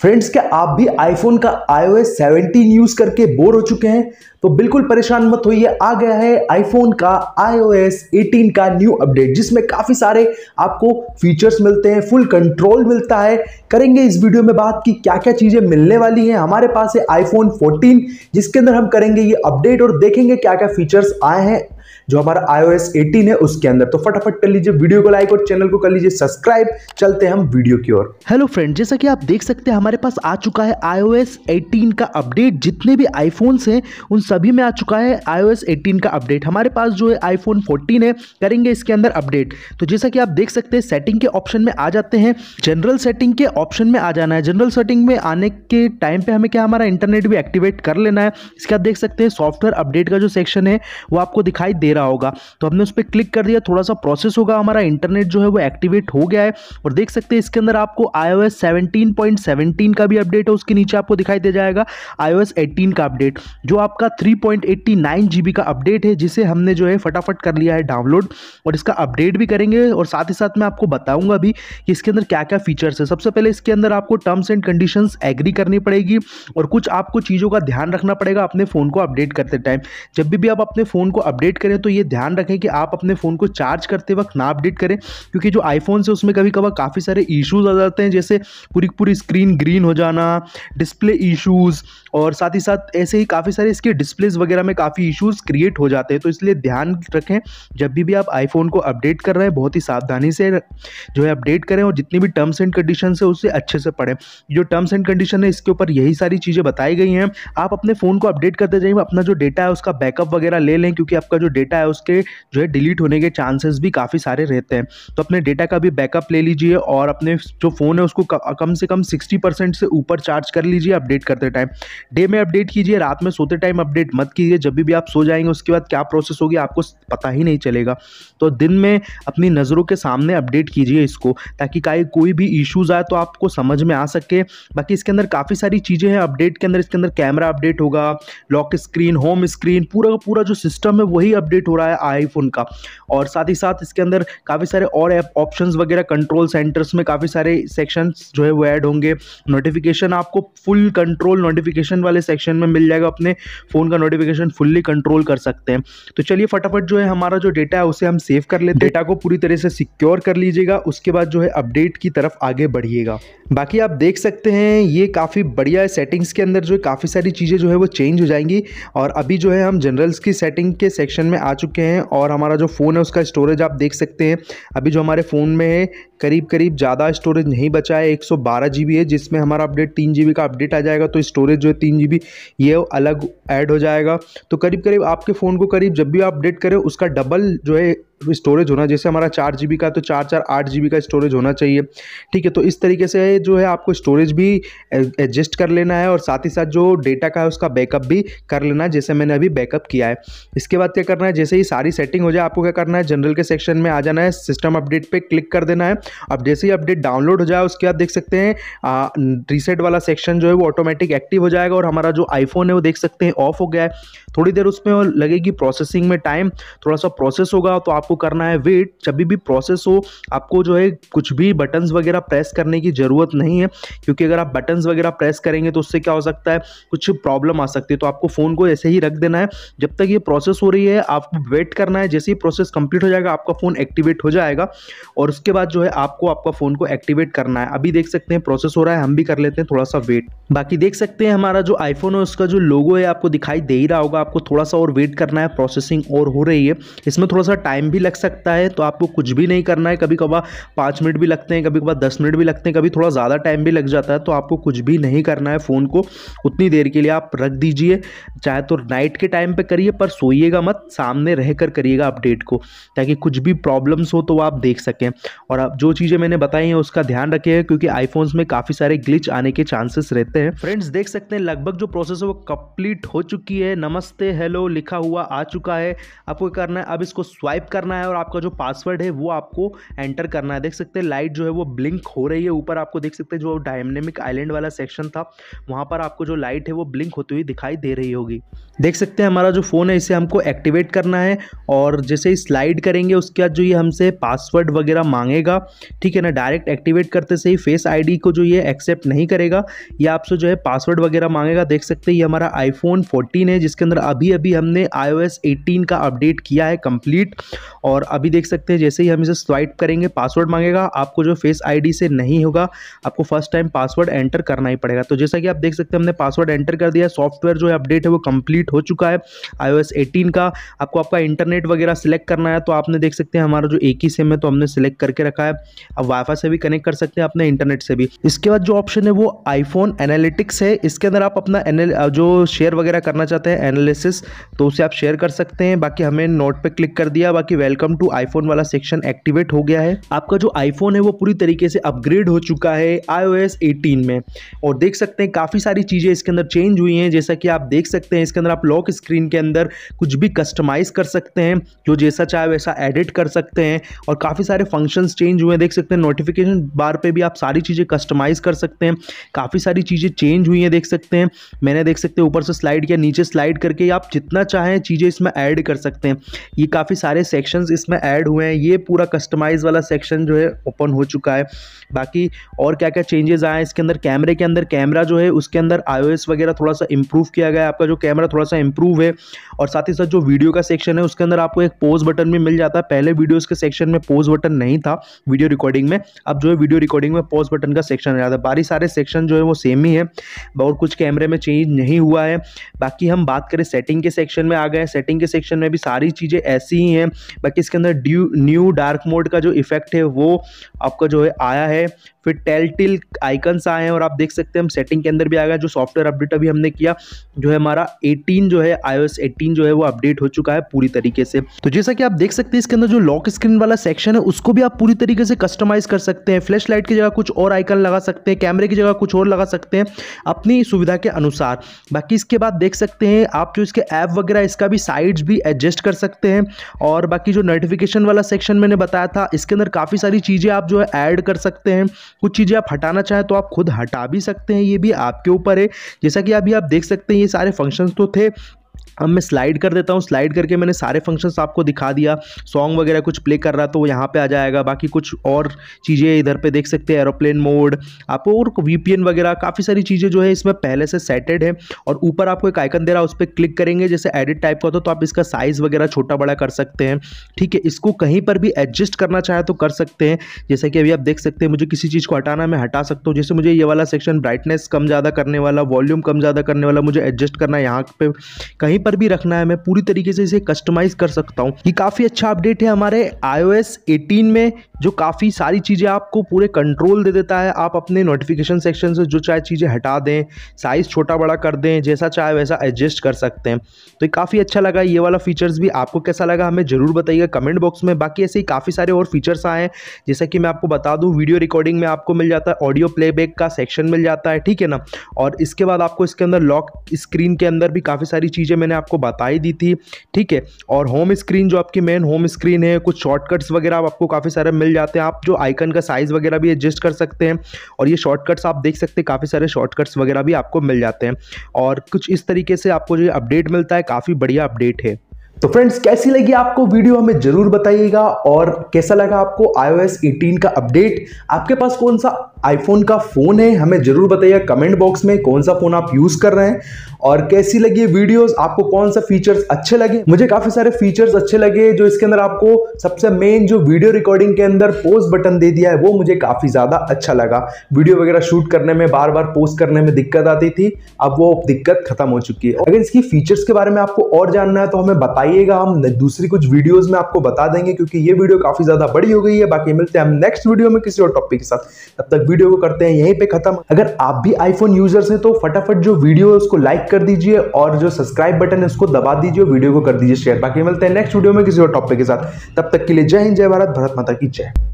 friends क्या आप भी आईफोन का एस 17 यूज करके बोर हो चुके हैं तो बिल्कुल परेशान मत होइए आ गया है आईफोन का एस 18 का न्यू अपडेट जिसमें काफ़ी सारे आपको फीचर्स मिलते हैं फुल कंट्रोल मिलता है करेंगे इस वीडियो में बात कि क्या क्या चीज़ें मिलने वाली हैं हमारे पास है आईफोन 14 जिसके अंदर हम करेंगे ये अपडेट और देखेंगे क्या क्या फीचर्स आए हैं जो हमारा एस एटीन है उसके अंदर तो फटाफट कर लीजिए वीडियो को लाइक और चैनल को कर लीजिए सब्सक्राइब चलते हम वीडियो की ओर हेलो फ्रेंड जैसा कि आप देख सकते हैं हमारे पास आ चुका है आईओ एस एटीन का अपडेट जितने भी आईफोन्स हैं उन सभी में आ चुका है आईओ एस एटीन का अपडेट हमारे पास जो है आईफोन 14 है करेंगे इसके अंदर अपडेट तो जैसा कि आप देख सकते हैं सेटिंग के ऑप्शन में आ जाते हैं जनरल सेटिंग के ऑप्शन में आ जाना है जनरल सेटिंग में आने के टाइम पे हमें क्या हमारा इंटरनेट भी एक्टिवेट कर लेना है इसके आप देख सकते हैं सॉफ्टवेयर अपडेट का जो सेक्शन है वो आपको दिखाई दे रहा होगा तो हमने उस पर क्लिक कर दिया थोड़ा सा प्रोसेस होगा हमारा इंटरनेट जो है वो एक्टिवेट हो गया है और देख सकते हैं इसके अंदर आपको iOS एस का भी अपडेट है उसके नीचे आपको दिखाई दे जाएगा iOS 18 का अपडेट जो आपका थ्री का अपडेट है जिसे हमने जो है फटाफट कर लिया है डाउनलोड और इसका अपडेट भी करेंगे और साथ ही साथ मैं आपको बताऊंगा भी कि इसके अंदर क्या क्या फीचर्स है सबसे पहले इसके अंदर आपको टर्म्स एंड कंडीशंस एग्री करनी पड़ेगी और कुछ आपको चीज़ों का ध्यान रखना पड़ेगा अपने फ़ोन को अपडेट करते टाइम जब भी, भी आप अपने फ़ोन को अपडेट करें तो ये ध्यान रखें कि आप अपने फ़ोन को चार्ज करते वक्त ना अपडेट करें क्योंकि जो आईफोन से उसमें कभी कभार काफ़ी सारे इशूज़ आ जाते हैं जैसे पूरी पूरी स्क्रीन ग्रीन हो जाना डिस्प्ले इशूज़ और साथ ही साथ ऐसे ही काफ़ी सारे इसके डिस्प्लेज वगैरह में काफ़ी इशूज़ क्रिएट हो जाते हैं तो इसलिए ध्यान रखें जब भी, भी आप आईफोन को अपडेट कर रहे हैं बहुत ही सावधानी से जो है अपडेट करें और जितनी भी टर्म्स एंड कंडीशन है उससे अच्छे से पढ़ें जो टर्म्स एंड कंडीशन है इसके ऊपर यही सारी चीज़ें बताई गई हैं आप अपने फ़ोन को अपडेट करते जाइए अपना जो डेटा है उसका बैकअप वगैरह ले लें क्योंकि आपका जो डेटा डेटा है उसके जो है डिलीट होने के चांसेस भी काफ़ी सारे रहते हैं तो अपने डेटा का भी बैकअप ले लीजिए और अपने जो फ़ोन है उसको कम से कम सिक्सटी परसेंट से ऊपर चार्ज कर लीजिए अपडेट करते टाइम डे में अपडेट कीजिए रात में सोते टाइम अपडेट मत कीजिए जब भी आप सो जाएंगे उसके बाद क्या प्रोसेस होगी आपको पता ही नहीं चलेगा तो दिन में अपनी नज़रों के सामने अपडेट कीजिए इसको ताकि कोई भी इश्यूज़ आए तो आपको समझ में आ सके बाकी इसके अंदर काफ़ी सारी चीज़ें हैं अपडेट के अंदर इसके अंदर कैमरा अपडेट होगा लॉक स्क्रीन होम स्क्रीन पूरा का पूरा जो सिस्टम है वही अपडेट अपडेट हो रहा है आईफोन का और साथ ही साथ इसके अंदर काफ़ी सारे और ऐप ऑप्शन वगैरह कंट्रोल सेंटर्स में काफ़ी सारे सेक्शन जो है वो ऐड होंगे नोटिफिकेशन आपको फुल कंट्रोल नोटिफिकेशन वाले सेक्शन में मिल जाएगा अपने फ़ोन का नोटिफिकेशन फुल्ली कंट्रोल कर सकते हैं तो चलिए फटाफट जो है हमारा जो डेटा है उसे हम सेव कर लेते डेटा को पूरी तरह से सिक्योर कर लीजिएगा उसके बाद जो है अपडेट की तरफ आगे बढ़िएगा बाकी आप देख सकते हैं ये काफ़ी बढ़िया सेटिंग्स के अंदर जो है काफ़ी सारी चीज़ें जो है वो चेंज हो जाएंगी और अभी जो है हम जनरल्स की सेटिंग के सेक्शन में आ चुके हैं और हमारा जो फ़ोन है उसका स्टोरेज आप देख सकते हैं अभी जो हमारे फ़ोन में है करीब करीब ज़्यादा स्टोरेज नहीं बचा है एक सौ है जिसमें हमारा अपडेट तीन जी का अपडेट आ जाएगा तो स्टोरेज जो है तीन जी ये अलग ऐड हो जाएगा तो करीब करीब आपके फ़ोन को करीब जब भी आप अपडेट करें उसका डबल जो है स्टोरेज होना जैसे हमारा चार जी का तो चार चार आठ जी का स्टोरेज होना चाहिए ठीक है तो इस तरीके से जो है आपको स्टोरेज भी एडजस्ट कर लेना है और साथ ही साथ जो डेटा का है उसका बैकअप भी कर लेना है जैसे मैंने अभी बैकअप किया है इसके बाद क्या करना है जैसे ही सारी सेटिंग हो जाए आपको क्या करना है जनरल के सेक्शन में आ जाना है सिस्टम अपडेट पर क्लिक कर देना है अब जैसे ही अपडेट डाउनलोड हो जाए उसके बाद देख सकते हैं रीसेट वाला सेक्शन जो है वो ऑटोमेटिक एक्टिव हो जाएगा और हमारा जो आईफोन है वो देख सकते हैं ऑफ हो गया है थोड़ी देर उसमें लगेगी प्रोसेसिंग में टाइम थोड़ा सा प्रोसेस होगा तो आपको करना है वेट जब भी प्रोसेस हो आपको जो है कुछ भी बटन्स वगैरह प्रेस करने की ज़रूरत नहीं है क्योंकि अगर आप बटन्स वगैरह प्रेस करेंगे तो उससे क्या हो सकता है कुछ प्रॉब्लम आ सकती है तो आपको फ़ोन को ऐसे ही रख देना है जब तक ये प्रोसेस हो रही है आपको वेट करना है जैसे ही प्रोसेस कंप्लीट हो जाएगा आपका फ़ोन एक्टिवेट हो जाएगा और उसके बाद जो है आपको आपका फ़ोन को एक्टिवेट करना है अभी देख सकते हैं प्रोसेस हो रहा है हम भी कर लेते हैं थोड़ा सा वेट बाकी देख सकते हैं हमारा जो आईफोन है उसका जो लोगो है आपको दिखाई दे ही रहा होगा आपको थोड़ा सा और वेट करना है प्रोसेसिंग और हो रही है इसमें थोड़ा सा टाइम भी लग सकता है तो आपको कुछ भी नहीं करना है कभी कभार पाँच मिनट भी लगते हैं कभी कभार दस मिनट भी लगते हैं कभी थोड़ा ज़्यादा टाइम भी लग जाता है तो आपको कुछ भी नहीं करना है फ़ोन को उतनी देर के लिए आप रख दीजिए चाहे तो नाइट के टाइम पर करिए पर सोइएगा मत सामने रह करिएगा अपडेट को ताकि कुछ भी प्रॉब्लम्स हो तो आप देख सकें और आप जो चीज़ें मैंने बताई हैं उसका ध्यान रखे है क्योंकि आईफोन्स में काफ़ी सारे ग्लिच आने के चांसेस रहते हैं फ्रेंड्स देख सकते हैं लगभग जो प्रोसेस है वो कंप्लीट हो चुकी है नमस्ते हेलो लिखा हुआ आ चुका है आपको करना है अब इसको स्वाइप करना है और आपका जो पासवर्ड है वो आपको एंटर करना है देख सकते हैं लाइट जो है वो ब्लिंक हो रही है ऊपर आपको देख सकते हैं जो डायनेमिक आइलैंड वाला सेक्शन था वहाँ पर आपको जो लाइट है वो ब्लिंक होती हुई दिखाई दे रही होगी देख सकते हैं हमारा जो फ़ोन है इसे हमको एक्टिवेट करना है और जैसे ही स्लाइड करेंगे उसके बाद जो ये हमसे पासवर्ड वगैरह मांगेगा ठीक है ना डायरेक्ट एक्टिवेट करते से ही फेस आईडी को जो ये एक्सेप्ट नहीं करेगा या आपसे जो है पासवर्ड वगैरह मांगेगा देख सकते हैं ये हमारा आईफोन 14 है जिसके अंदर अभी अभी हमने आईओएस 18 का अपडेट किया है कंप्लीट और अभी देख सकते हैं जैसे ही हम इसे स्वाइप करेंगे पासवर्ड मांगेगा आपको जो फेस आई से नहीं होगा आपको फर्स्ट टाइम पासवर्ड एंटर करना ही पड़ेगा तो जैसा कि आप देख सकते हैं हमने पासवर्ड एंटर कर दिया सॉफ्टवेयर जो है अपडेट है वो कंप्लीट हो चुका है आईओएस 18 का आपको आपका इंटरनेट वगैरह सिलेक्ट करना है तो आपने देख सकते हैं हमारा जो एक ही सिम है तो हमने सिलेक्ट करके रखा है आप वाईफाई से भी कनेक्ट कर सकते हैं अपने इंटरनेट से भी इसके बाद जो ऑप्शन है वो आईफोन एनालिटिक्स है इसके अंदर आप अपना जो शेयर वगैरह करना चाहते हैं एनालिसिस तो उसे आप शेयर कर सकते हैं बाकी हमें नोट पे क्लिक कर दिया बाकी वेलकम टू आईफोन वाला सेक्शन एक्टिवेट हो गया है आपका जो आईफोन है वो पूरी तरीके से अपग्रेड हो चुका है आई ओ में और देख सकते हैं काफ़ी सारी चीज़ें इसके अंदर चेंज हुई हैं जैसा कि आप देख सकते हैं इसके अंदर आप लॉक स्क्रीन के अंदर कुछ भी कस्टमाइज़ कर सकते हैं जो जैसा चाहे वैसा एडिट कर सकते हैं और काफ़ी सारे फंक्शंस चेंज हुए में देख सकते हैं नोटिफिकेशन बार पे भी आप सारी चीज़ें कस्टमाइज़ कर सकते हैं काफ़ी सारी चीज़ें चेंज हुई हैं देख सकते हैं मैंने देख सकते हैं ऊपर से स्लाइड या नीचे स्लाइड करके आप जितना चाहें चीज़ें इसमें ऐड कर सकते हैं ये काफ़ी सारे सेक्शंस इसमें ऐड हुए हैं ये पूरा कस्टमाइज़ वाला सेक्शन जो है ओपन हो चुका है बाकी और क्या क्या चेंजेस आए हैं इसके अंदर कैमरे के अंदर कैमरा जो है उसके अंदर आई वगैरह थोड़ा सा इंप्रूव किया गया है आपका जो कैमरा थोड़ा सा इंप्रूव है और साथ ही साथ जो वीडियो का सेक्शन है उसके अंदर आपको एक पोज बटन भी मिल जाता है पहले वीडियोज़ के सेक्शन में पोज बटन नहीं था वीडियो वीडियो रिकॉर्डिंग में अब जो है वीडियो रिकॉर्डिंग में पॉज बटन का सेक्शन आ है बारी सारे सेक्शन जो है वो सेम ही है और कुछ कैमरे में चेंज नहीं हुआ है बाकी हम बात करें सेटिंग के सेक्शन में आ गए सेटिंग के सेक्शन में भी सारी चीज़ें ऐसी ही हैं बाकी इसके अंदर ड्यू न्यू डार्क मोड का जो इफेक्ट है वो आपका जो है आया है फिर टेल टिल आइकन्स आए हैं और आप देख सकते हैं हम सेटिंग के अंदर भी आ गया जो सॉफ्टवेयर अपडेट अभी हमने किया जो है हमारा 18 जो है आईओएस 18 जो है वो अपडेट हो चुका है पूरी तरीके से तो जैसा कि आप देख सकते हैं इसके अंदर जो लॉक स्क्रीन वाला सेक्शन है उसको भी आप पूरी तरीके से कस्टमाइज कर सकते हैं फ्लैश लाइट की जगह कुछ और आइकन लगा सकते हैं कैमरे की जगह कुछ और लगा सकते हैं अपनी सुविधा के अनुसार बाकी इसके बाद देख सकते हैं आप जो इसके ऐप वगैरह इसका भी साइड्स भी एडजस्ट कर सकते हैं और बाकी जो नोटिफिकेशन वाला सेक्शन मैंने बताया था इसके अंदर काफ़ी सारी चीज़ें आप जो है ऐड कर सकते हैं कुछ चीज़ें आप हटाना चाहें तो आप खुद हटा भी सकते हैं ये भी आपके ऊपर है जैसा कि अभी आप देख सकते हैं ये सारे फंक्शंस तो थे अब मैं स्लाइड कर देता हूँ स्लाइड करके मैंने सारे फंक्शंस आपको दिखा दिया सॉन्ग वगैरह कुछ प्ले कर रहा तो वो यहाँ पे आ जाएगा बाकी कुछ और चीज़ें इधर पे देख सकते हैं एरोप्लेन मोड आप और वी वगैरह काफ़ी सारी चीज़ें जो है इसमें पहले से सेटेड है और ऊपर आपको एक आइकन दे रहा है उस पर क्लिक करेंगे जैसे एडिट टाइप का होता तो, तो आप इसका साइज़ वगैरह छोटा बड़ा कर सकते हैं ठीक है इसको कहीं पर भी एडजस्ट करना चाहे तो कर सकते हैं जैसे कि अभी आप देख सकते हैं मुझे किसी चीज़ को हटाना मैं हटा सकता हूँ जैसे मुझे ये वाला सेक्शन ब्राइटनेस कम ज़्यादा करने वाला वॉल्यूम कम ज़्यादा करने वाला मुझे एडजस्ट करना यहाँ पर कहीं पर भी रखना है मैं पूरी तरीके से इसे कस्टमाइज कर सकता हूँ ये काफ़ी अच्छा अपडेट है हमारे आईओएस 18 में जो काफ़ी सारी चीज़ें आपको पूरे कंट्रोल दे देता है आप अपने नोटिफिकेशन सेक्शन से जो चाहे चीज़ें हटा दें साइज़ छोटा बड़ा कर दें जैसा चाहे वैसा एडजस्ट कर सकते हैं तो ये काफ़ी अच्छा लगा ये वाला फीचर्स भी आपको कैसा लगा हमें ज़रूर बताइएगा कमेंट बॉक्स में बाकी ऐसे ही काफ़ी सारे और फीचर्स आए हैं जैसा कि मैं आपको बता दूँ वीडियो रिकॉर्डिंग में आपको मिल जाता है ऑडियो प्लेबैक का सेक्शन मिल जाता है ठीक है ना और इसके बाद आपको इसके अंदर लॉक स्क्रीन के अंदर भी काफ़ी सारी चीज़ें चीज़ें मैंने आपको बता ही दी थी ठीक है और होम स्क्रीन जो आपकी मेन होम स्क्रीन है कुछ शॉर्टकट्स वगैरह आपको काफ़ी सारे मिल जाते हैं आप जो आइकन का साइज़ वगैरह भी एडजस्ट कर सकते हैं और ये शॉर्टकट्स आप देख सकते हैं काफ़ी सारे शॉर्टकट्स वगैरह भी आपको मिल जाते हैं और कुछ इस तरीके से आपको जो अपडेट मिलता है काफ़ी बढ़िया अपडेट है तो फ्रेंड्स कैसी लगी आपको वीडियो हमें ज़रूर बताइएगा और कैसा लगा आपको iOS 18 का अपडेट आपके पास कौन सा आईफोन का फ़ोन है हमें ज़रूर बताइए कमेंट बॉक्स में कौन सा फ़ोन आप यूज़ कर रहे हैं और कैसी लगी ये वीडियोस आपको कौन सा फीचर्स अच्छे लगे मुझे काफ़ी सारे फीचर्स अच्छे लगे जो इसके अंदर आपको सबसे मेन जो वीडियो रिकॉर्डिंग के अंदर पोस्ट बटन दे दिया है वो मुझे काफ़ी ज़्यादा अच्छा लगा वीडियो वगैरह शूट करने में बार बार पोस्ट करने में दिक्कत आती थी अब वो दिक्कत खत्म हो चुकी है अगर इसकी फीचर्स के बारे में आपको और जानना है तो हमें बताइए आइएगा हम दूसरी कुछ वीडियोस में आपको बता देंगे क्योंकि ये वीडियो काफ़ी ज़्यादा बड़ी हो गई है बाकी मिलते हैं हम नेक्स्ट वीडियो में किसी और टॉपिक के साथ तब तक वीडियो को करते हैं यहीं पे खत्म अगर आप भी आईफोन यूजर्स हैं तो फटाफट जो वीडियो है उसको लाइक कर दीजिए और जो सब्सक्राइब बटन है उसको दबा दीजिए वीडियो को कर दीजिए शेयर बाकी मिलते हैं नेक्स्ट वीडियो में किसी और टॉपिक के साथ तब तक के लिए जय हिंद जय भारत भारत माता की जय